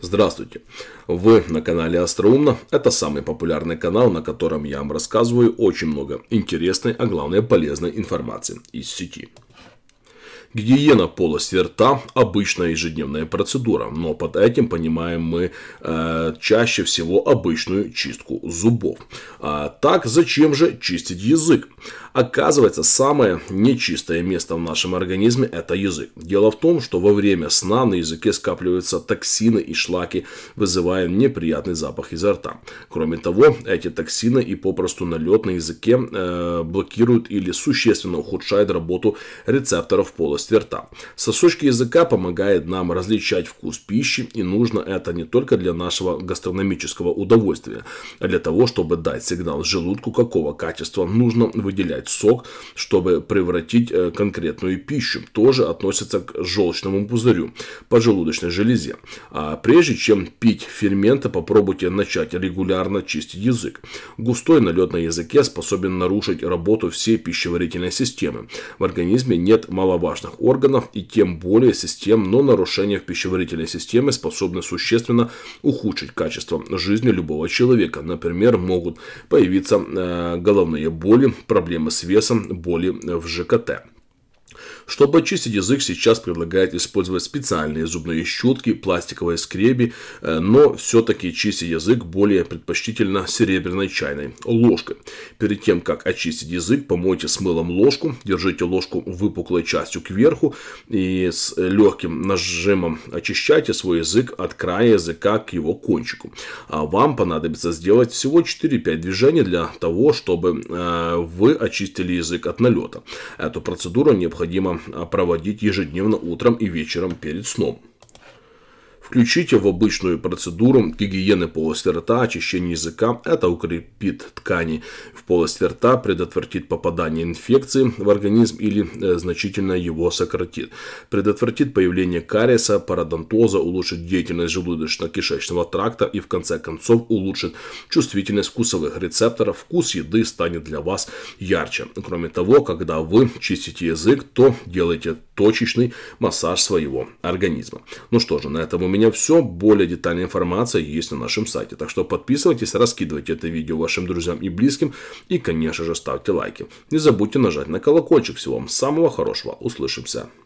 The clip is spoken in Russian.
Здравствуйте! Вы на канале Остроумно. Это самый популярный канал, на котором я вам рассказываю очень много интересной, а главное полезной информации из сети. Гигиена полости рта – обычная ежедневная процедура, но под этим понимаем мы э, чаще всего обычную чистку зубов. А, так, зачем же чистить язык? Оказывается, самое нечистое место в нашем организме – это язык. Дело в том, что во время сна на языке скапливаются токсины и шлаки, вызывая неприятный запах изо рта. Кроме того, эти токсины и попросту налет на языке э, блокируют или существенно ухудшают работу рецепторов полости полости рта. Сосочки языка помогает нам различать вкус пищи, и нужно это не только для нашего гастрономического удовольствия, а для того, чтобы дать сигнал желудку, какого качества нужно выделять сок, чтобы превратить э, конкретную пищу. Тоже относится к желчному пузырю, поджелудочной железе. А прежде чем пить ферменты, попробуйте начать регулярно чистить язык. Густой налет на языке способен нарушить работу всей пищеварительной системы. В организме нет маловажных пищеварительных органов и тем более систем, но нарушения в пищеварительной системе способны существенно ухудшить качество жизни любого человека. Например, могут появиться э, головные боли, проблемы с весом, боли в ЖКТ. Чтобы очистить язык, сейчас предлагают использовать специальные зубные щетки, пластиковые скреби, э, но все-таки чистить язык более предпочтительно серебряной чайной ложкой. Перед тем, как очистить язык, помойте с мылом ложку, держите ложку выпуклой частью кверху и с легким нажимом очищайте свой язык от края языка к его кончику. А вам понадобится сделать всего 4-5 движений для того, чтобы э, вы очистили язык от налета. Эту процедуру необходимо проводить ежедневно утром и вечером перед сном. Включите в обычную процедуру гигиены полости рта, очищение языка. Это укрепит ткани в полости рта, предотвратит попадание инфекции в организм или э, значительно его сократит. Предотвратит появление кариеса, пародонтоза, улучшит деятельность желудочно-кишечного тракта и в конце концов улучшит чувствительность вкусовых рецепторов. Вкус еды станет для вас ярче. Кроме того, когда вы чистите язык, то делайте точечный массаж своего организма. Ну что же, на этом у меня меня все. Более детальная информация есть на нашем сайте. Так что подписывайтесь, раскидывайте это видео вашим друзьям и близким. И, конечно же, ставьте лайки. Не забудьте нажать на колокольчик. Всего вам самого хорошего. Услышимся.